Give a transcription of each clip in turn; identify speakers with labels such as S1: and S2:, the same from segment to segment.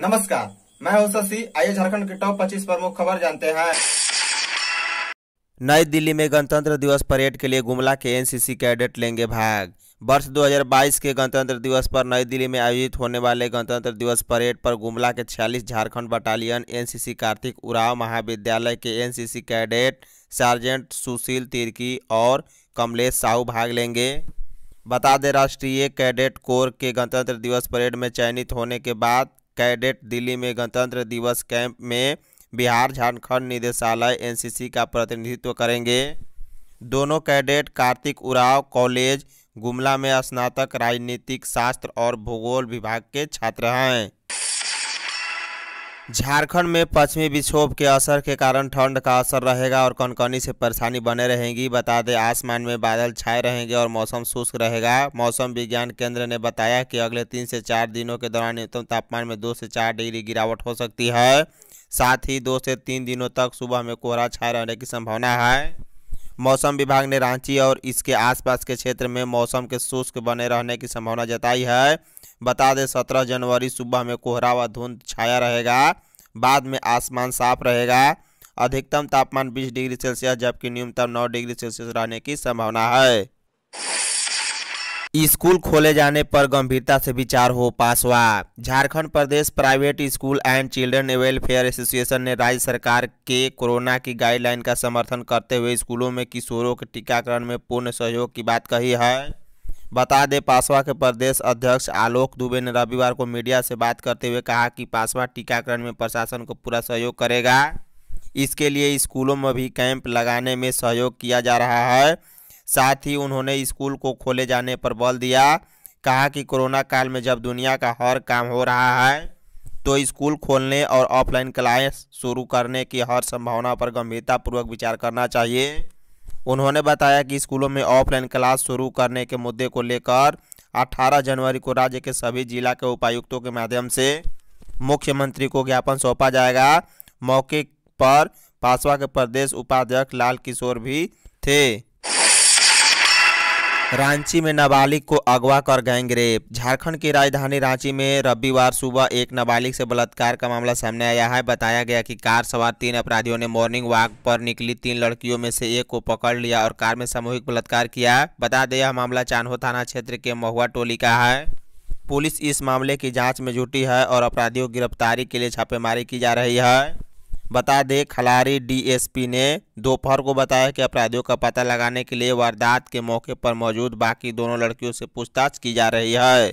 S1: नमस्कार मैं हूं शशि आइए झारखंड के टॉप 25 प्रमुख खबर जानते हैं नई दिल्ली में गणतंत्र दिवस परेड के लिए गुमला के एनसीसी कैडेट लेंगे भाग वर्ष 2022 के गणतंत्र दिवस पर नई दिल्ली में आयोजित होने वाले गणतंत्र दिवस परेड पर गुमला के 46 झारखंड बटालियन एनसीसी कार्तिक उराव महाविद्यालय के NCC cadet sergeant Sushil Tirkey और कमलेश साहू भाग लेंगे बता दें राष्ट्रीय कैडेट कोर के गणतंत्र दिवस परेड में चयनित होने के बाद कैडेट दिल्ली में गणतंत्र दिवस कैंप में बिहार झारखंड निदेशालय एनसीसी का प्रतिनिधित्व करेंगे दोनों कैडेट कार्तिक उराव कॉलेज गुमला में स्नातक राजनीतिक शास्त्र और भूगोल विभाग के छात्र हैं झारखंड में पश्चिमी विक्षोभ के असर के कारण ठंड का असर रहेगा और कनकनी से परेशानी बने रहेंगी बता दें आसमान में बादल छाए रहेंगे और मौसम शुष्क रहेगा मौसम विज्ञान केंद्र ने बताया कि अगले तीन से चार दिनों के दौरान न्यूनतम तापमान में दो से चार डिग्री गिरावट हो सकती है साथ ही दो से तीन दिनों तक सुबह में कोहरा छाए रहने की संभावना है मौसम विभाग ने रांची और इसके आसपास के क्षेत्र में मौसम के शुष्क बने रहने की संभावना जताई है बता दें सत्रह जनवरी सुबह में कोहरा व धुंध छाया रहेगा बाद में आसमान साफ रहेगा अधिकतम तापमान 20 डिग्री सेल्सियस जबकि न्यूनतम 9 डिग्री सेल्सियस रहने की संभावना है स्कूल खोले जाने पर गंभीरता से विचार हो पासवा Jharkhand Pradesh private school and children welfare association ने राज्य सरकार के कोरोना की गाइडलाइन का समर्थन करते हुए स्कूलों में किशोरों के टीकाकरण में पूर्ण सहयोग की बात कही है बता दें पासवा के प्रदेश अध्यक्ष आलोक दुबे ने रविवार को मीडिया से बात करते हुए कहा कि पासवा टीकाकरण में प्रशासन को पूरा सहयोग करेगा इसके लिए स्कूलों में भी कैंप लगाने में सहयोग किया जा रहा है साथ ही उन्होंने स्कूल को खोले जाने पर बल दिया कहा कि कोरोना काल में जब दुनिया का हर काम हो रहा है तो स्कूल खोलने और ऑफलाइन क्लास शुरू करने की हर संभावना पर गंभीरतापूर्वक विचार करना चाहिए उन्होंने बताया कि स्कूलों में ऑफलाइन क्लास शुरू करने के मुद्दे को लेकर 18 जनवरी को राज्य के सभी जिला के उपायुक्तों के माध्यम से मुख्यमंत्री को ज्ञापन सौंपा जाएगा मौके पर पासवा के प्रदेश उपाध्यक्ष लाल किशोर भी थे रांची में नाबालिग को अगवा कर गैंगरेप झारखंड की राजधानी रांची में रविवार सुबह एक नाबालिग से बलात्कार का मामला सामने आया है बताया गया कि कार सवार तीन अपराधियों ने मॉर्निंग वॉक पर निकली तीन लड़कियों में से एक को पकड़ लिया और कार में सामूहिक बलात्कार किया बता दें यह मामला चान्हो थाना क्षेत्र के महुआ टोली का है पुलिस इस मामले की जाँच में जुटी है और अपराधियों की गिरफ्तारी के लिए छापेमारी की जा रही है बता दें खलारी डीएसपी ने दोपहर को बताया कि अपराधियों का पता लगाने के लिए वारदात के मौके पर मौजूद बाकी दोनों लड़कियों से पूछताछ की जा रही है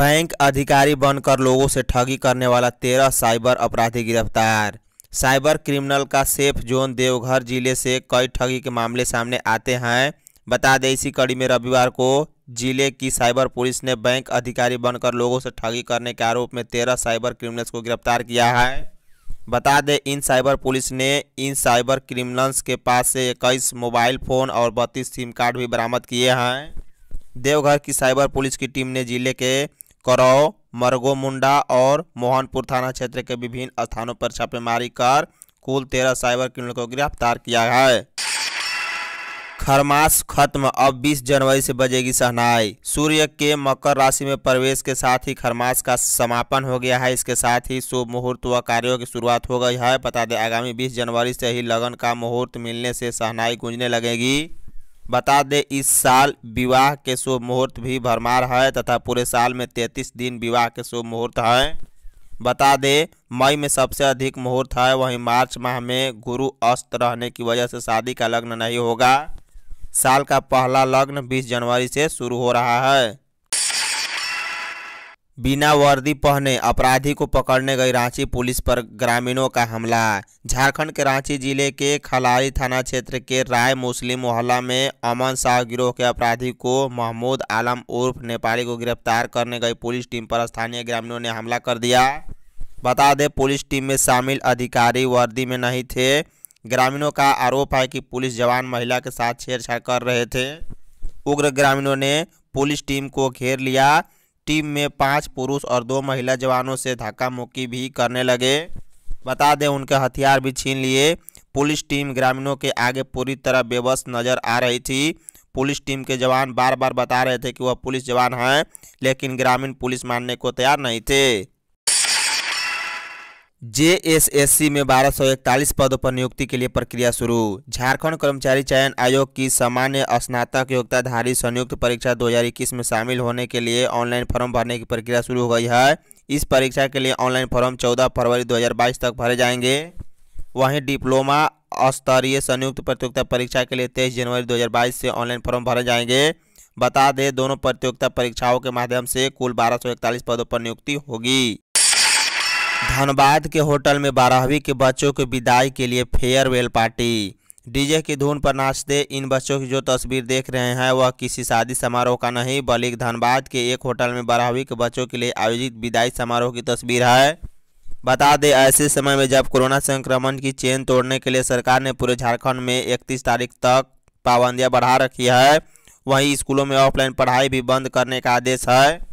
S1: बैंक अधिकारी बनकर लोगों से ठगी करने वाला तेरह साइबर अपराधी गिरफ्तार साइबर क्रिमिनल का सेफ जोन देवघर जिले से कई ठगी के मामले सामने आते हैं बता दें इसी कड़ी में रविवार को जिले की साइबर पुलिस ने बैंक अधिकारी बनकर लोगों से ठगी करने के आरोप में तेरह साइबर क्रिमिनल्स को गिरफ्तार किया है बता दें इन साइबर पुलिस ने इन साइबर क्रिमिनल्स के पास से इक्कीस मोबाइल फ़ोन और बत्तीस सिम कार्ड भी बरामद किए हैं देवघर की साइबर पुलिस की टीम ने जिले के करौ मरगो मुंडा और मोहनपुर थाना क्षेत्र के विभिन्न स्थानों पर छापेमारी कर कुल तेरह साइबर क्रिमिनल को गिरफ्तार किया है खरमास खत्म अब 20 जनवरी से बजेगी सहनाई सूर्य के मकर राशि में प्रवेश के साथ ही खरमास का समापन हो गया है इसके साथ ही शुभ मुहूर्त व कार्यों की शुरुआत हो गई है बता दें आगामी 20 जनवरी से ही लगन का मुहूर्त मिलने से सहनाई गूंजने लगेगी बता दें इस साल विवाह के शुभ मुहूर्त भी भरमार है तथा पूरे साल में तैतीस दिन विवाह के शुभ मुहूर्त हैं बता दें मई में सबसे अधिक मुहूर्त है वहीं मार्च माह में गुरु अस्त रहने की वजह से शादी का लग्न नहीं होगा साल का पहला लग्न 20 जनवरी से शुरू हो रहा है बिना वर्दी पहने अपराधी को पकड़ने गई रांची पुलिस पर ग्रामीणों का हमला झारखंड के रांची जिले के खलाई थाना क्षेत्र के राय मुस्लिम मोहल्ला में अमन शाह गिरोह के अपराधी को महमूद आलम उर्फ नेपाली को गिरफ्तार करने गई पुलिस टीम पर स्थानीय ग्रामीणों ने हमला कर दिया बता दें पुलिस टीम में शामिल अधिकारी वर्दी में नहीं थे ग्रामीणों का आरोप है कि पुलिस जवान महिला के साथ छेड़छाड़ कर रहे थे उग्र ग्रामीणों ने पुलिस टीम को घेर लिया टीम में पांच पुरुष और दो महिला जवानों से धक्का मुक्की भी करने लगे बता दें उनके हथियार भी छीन लिए पुलिस टीम ग्रामीणों के आगे पूरी तरह बेबस नज़र आ रही थी पुलिस टीम के जवान बार बार बता रहे थे कि वह पुलिस जवान हैं लेकिन ग्रामीण पुलिस मानने को तैयार नहीं थे जेएसएससी में बारह सौ इकतालीस पदों पर नियुक्ति के लिए प्रक्रिया शुरू झारखंड कर्मचारी चयन आयोग की सामान्य स्नातक योग्यताधारी संयुक्त परीक्षा 2021 में शामिल होने के लिए ऑनलाइन फॉर्म भरने की प्रक्रिया शुरू हो गई है इस परीक्षा के लिए ऑनलाइन फॉर्म 14 फरवरी 2022 तक भरे जाएंगे वहीं डिप्लोमा स्तरीय संयुक्त प्रतियोगिता परीक्षा के लिए तेईस जनवरी दो से ऑनलाइन फॉर्म भरे जाएंगे बता दें दोनों प्रतियोगिता परीक्षाओं के माध्यम से कुल बारह पदों पर नियुक्ति होगी धनबाद के होटल में बारहवीं के बच्चों के विदाई के लिए फेयरवेल पार्टी डीजे की धुन पर नाचते इन बच्चों की जो तस्वीर देख रहे हैं वह किसी शादी समारोह का नहीं बल्कि धनबाद के एक होटल में बारहवीं के बच्चों के लिए आयोजित विदाई समारोह की तस्वीर है बता दें ऐसे समय में जब कोरोना संक्रमण की चेन तोड़ने के लिए सरकार ने पूरे झारखंड में इकतीस तारीख तक पाबंदियाँ बढ़ा रखी है वहीं स्कूलों में ऑफलाइन पढ़ाई भी बंद करने का आदेश है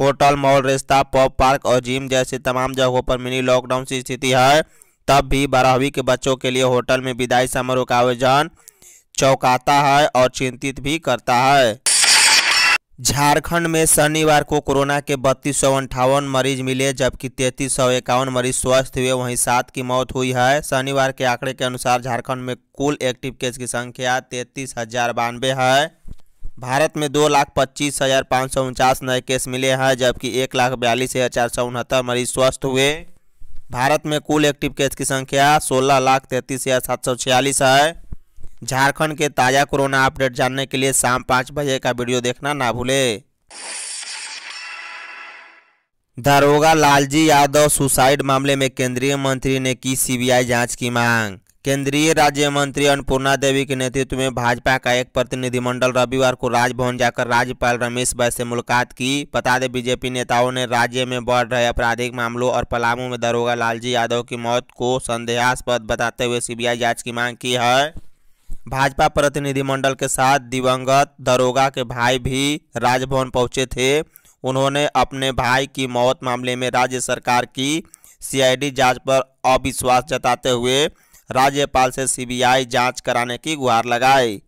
S1: hotel mall restaurant pub park और जिम जैसे तमाम जगहों पर मिनी लॉकडाउन की स्थिति है तब भी बारहवीं के बच्चों के लिए होटल में विदाई समारोह का आयोजन चौंकाता है और चिंतित भी करता है झारखंड में शनिवार को कोरोना के बत्तीस सौ अंठावन मरीज मिले जबकि तैंतीस सौ इक्यावन मरीज स्वस्थ हुए वहीं सात की मौत हुई है शनिवार के आंकड़े के अनुसार झारखंड में कुल एक्टिव केस की संख्या तैंतीस हजार बानवे है भारत में दो लाख पच्चीस हज़ार पाँच सौ उनचास नए केस मिले हैं जबकि एक लाख बयालीस हज़ार चार सौ उनहत्तर मरीज स्वस्थ हुए भारत में कुल एक्टिव केस की संख्या सोलह लाख तैंतीस हज़ार सात सौ छियालीस है झारखंड के ताज़ा कोरोना अपडेट जानने के लिए शाम पाँच बजे का वीडियो देखना ना भूले दारोगा लालजी यादव सुसाइड मामले में केंद्रीय मंत्री ने की सीबीआई जांच की मांग केंद्रीय राज्य मंत्री अन्नपूर्णा देवी के नेतृत्व में भाजपा का एक प्रतिनिधिमंडल रविवार को राजभवन जाकर राज्यपाल रमेश बैस से मुलाकात की बता दें बीजेपी नेताओं ने राज्य में बढ़ रहे आपराधिक मामलों और पलामू में दरोगा लालजी यादव की मौत को संदेहास्पद बताते हुए सीबीआई जांच की मांग की है भाजपा प्रतिनिधिमंडल के साथ दिवंगत दरोगा के भाई भी राजभवन पहुंचे थे उन्होंने अपने भाई की मौत मामले में राज्य सरकार की सी आई पर अविश्वास जताते हुए राज्यपाल से सीबीआई जांच कराने की गुहार लगाई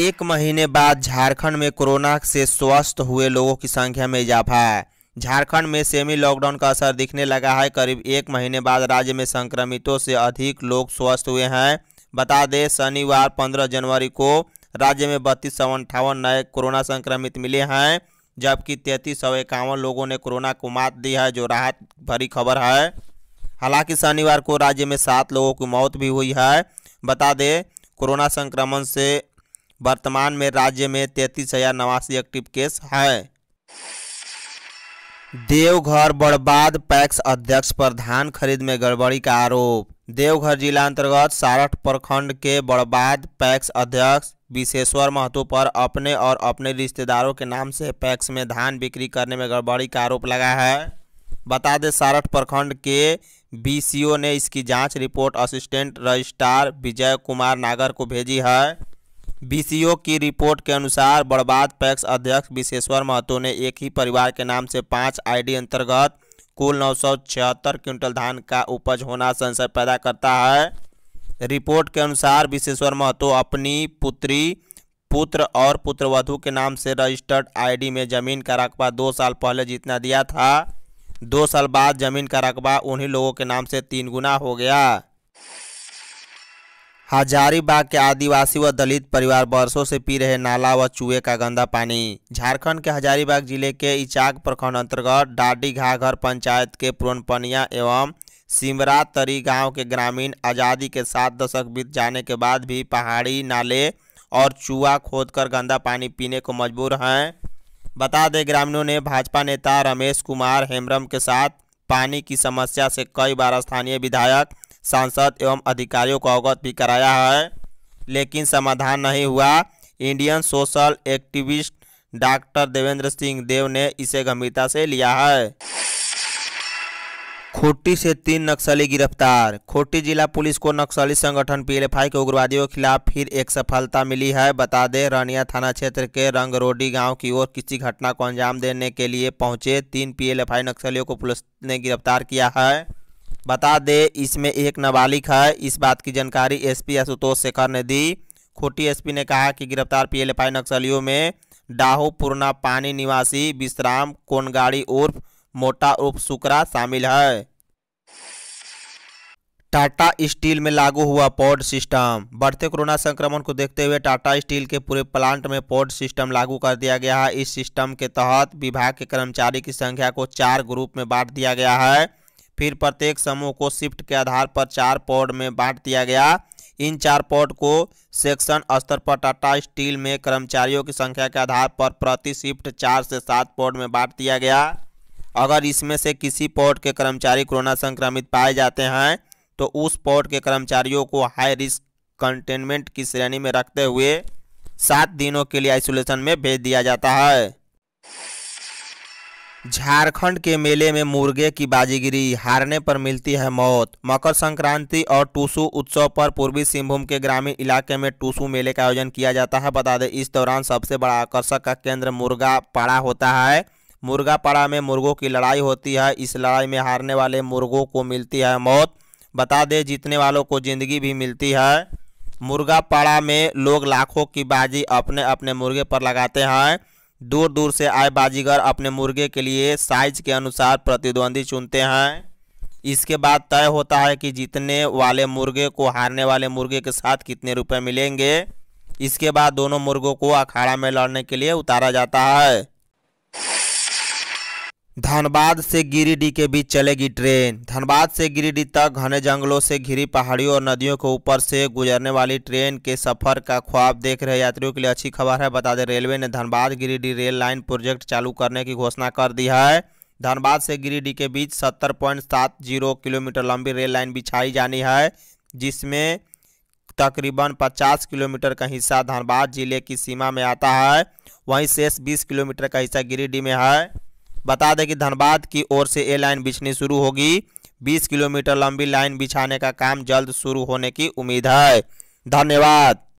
S1: एक महीने बाद झारखंड में कोरोना से स्वस्थ हुए लोगों की संख्या में इजाफा है झारखंड में सेमी लॉकडाउन का असर दिखने लगा है करीब एक महीने बाद राज्य में संक्रमितों से अधिक लोग स्वस्थ हुए हैं बता दें शनिवार 15 जनवरी को राज्य में बत्तीस सौ अंठावन नए कोरोना संक्रमित मिले हैं जबकि तैंतीस सौ इक्यावन लोगों ने कोरोना को मात दी है जो राहत भरी खबर है हालांकि शनिवार को राज्य में सात लोगों की मौत भी हुई है बता दें कोरोना संक्रमण से वर्तमान में राज्य में तैंतीस हज़ार नवासी एक्टिव केस है देवघर बर्बाद पैक्स अध्यक्ष पर धान खरीद में गड़बड़ी का आरोप देवघर जिला अंतर्गत सारठ प्रखंड के बर्बाद पैक्स अध्यक्ष विशेश्वर महतो पर अपने और अपने रिश्तेदारों के नाम से पैक्स में धान बिक्री करने में गड़बड़ी का आरोप लगा है बता दें सारठ प्रखंड के बीसीओ ने इसकी जांच report assistant registrar Vijay Kumar Nagar को भेजी है बीसीओ की रिपोर्ट के अनुसार बर्बाद पैक्स अध्यक्ष विशेश्वर महतो ने एक ही परिवार के नाम से पाँच आईडी अंतर्गत कुल नौ क्विंटल धान का उपज होना संशय पैदा करता है रिपोर्ट के अनुसार विशेश्वर महतो अपनी पुत्री पुत्र और पुत्रवधु के नाम से रजिस्टर्ड आईडी में जमीन का रकबा दो साल पहले जितना दिया था दो साल बाद जमीन का रकबा उन्हीं लोगों के नाम से तीन गुना हो गया हजारीबाग के आदिवासी व दलित परिवार बरसों से पी रहे नाला व चूहे का गंदा पानी झारखंड के हजारीबाग जिले के इचाक प्रखंड अंतर्गत डाडी घाघर पंचायत के पुरनपनिया एवं सिमरा तरी गांव के ग्रामीण आज़ादी के सात दशक बीत जाने के बाद भी पहाड़ी नाले और चूहा खोदकर गंदा पानी पीने को मजबूर हैं बता दें ग्रामीणों ने भाजपा नेता रमेश कुमार हेम्ब्रम के साथ पानी की समस्या से कई बार स्थानीय विधायक सांसद एवं अधिकारियों को अवगत भी कराया है लेकिन समाधान नहीं हुआ Indian social activist doctor Devendra Singh Dev ने इसे गंभीरता से लिया है खोटी से तीन नक्सली गिरफ्तार खोटी जिला पुलिस को नक्सली संगठन पीएलएफआई के उग्रवादियों के खिलाफ फिर एक सफलता मिली है बता दें रनिया थाना क्षेत्र के रंगरोडी गांव की ओर किसी घटना को अंजाम देने के लिए पहुंचे तीन पीएलएफआई नक्सलियों को पुलिस ने गिरफ्तार किया है बता दें इसमें एक नाबालिग है इस बात की जानकारी पी आशुतोष शेखर ने दी खोटी एस ने कहा कि गिरफ्तार पीएलएफआई नक्सलियों में डाहू पुरना पानी निवासी विश्राम कोनगाड़ी उर्फ मोटा उप सुकरा शामिल है टाटा स्टील में लागू हुआ पॉड सिस्टम बढ़ते कोरोना संक्रमण को देखते हुए टाटा स्टील के पूरे प्लांट में पॉड सिस्टम लागू कर दिया गया है इस सिस्टम के तहत विभाग के कर्मचारी की संख्या को चार ग्रुप में बांट दिया गया है फिर प्रत्येक समूह को शिफ्ट के आधार पर चार पॉड में बांट दिया गया इन चार पॉड को सेक्शन स्तर पर टाटा स्टील में कर्मचारियों की संख्या के आधार पर प्रति शिफ्ट चार से सात पॉड में बांट दिया गया अगर इसमें से किसी पोर्ट के कर्मचारी कोरोना संक्रमित पाए जाते हैं तो उस पोर्ट के कर्मचारियों को हाई रिस्क कंटेनमेंट की श्रेणी में रखते हुए सात दिनों के लिए आइसोलेशन में भेज दिया जाता है झारखंड के मेले में मुर्गे की बाजीगिरी हारने पर मिलती है मौत मकर संक्रांति और टूसू उत्सव पर पूर्वी सिंहभूम के ग्रामीण इलाके में टूसू मेले का आयोजन किया जाता है बता दें इस दौरान सबसे बड़ा आकर्षक का केंद्र मुर्गा पड़ा होता है मुर्गापाड़ा में मुर्गों की लड़ाई होती है इस लड़ाई में हारने वाले मुर्गों को मिलती है मौत बता दें जीतने वालों को ज़िंदगी भी मिलती है मुर्गापाड़ा में लोग लाखों की बाजी अपने अपने मुर्गे पर लगाते हैं दूर दूर से आए बाजीगर अपने मुर्गे के लिए साइज के अनुसार प्रतिद्वंदी चुनते हैं इसके बाद तय होता है कि जीतने वाले मुर्गे को हारने वाले मुर्गे के साथ कितने रुपए मिलेंगे इसके बाद दोनों मुर्गों को अखाड़ा में लड़ने के लिए उतारा जाता है धनबाद से गिरिडीह के बीच चलेगी ट्रेन धनबाद से गिरिडीह तक घने जंगलों से घिरी पहाड़ियों और नदियों के ऊपर से गुजरने वाली ट्रेन के सफर का ख्वाब देख रहे यात्रियों के लिए अच्छी खबर है बता दें रेलवे ने Dhanbad Giridih rail line project चालू करने की घोषणा कर दी है धनबाद से गिरिडीह के बीच सत्तर पॉइंट सात जीरो किलोमीटर लंबी रेल लाइन बिछाई जानी है जिसमें तकरीबन 50 किलोमीटर का हिस्सा धनबाद जिले की सीमा में आता है वहीं शेष 20 किलोमीटर का हिस्सा गिरिडीह में है बता दें कि धनबाद की ओर से ये लाइन बिछनी शुरू होगी 20 किलोमीटर लंबी लाइन बिछाने का काम जल्द शुरू होने की उम्मीद है धन्यवाद